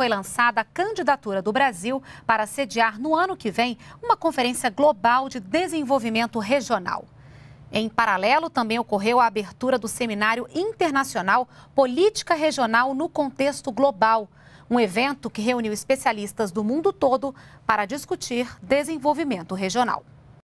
foi lançada a candidatura do Brasil para sediar no ano que vem uma Conferência Global de Desenvolvimento Regional. Em paralelo, também ocorreu a abertura do Seminário Internacional Política Regional no Contexto Global, um evento que reuniu especialistas do mundo todo para discutir desenvolvimento regional.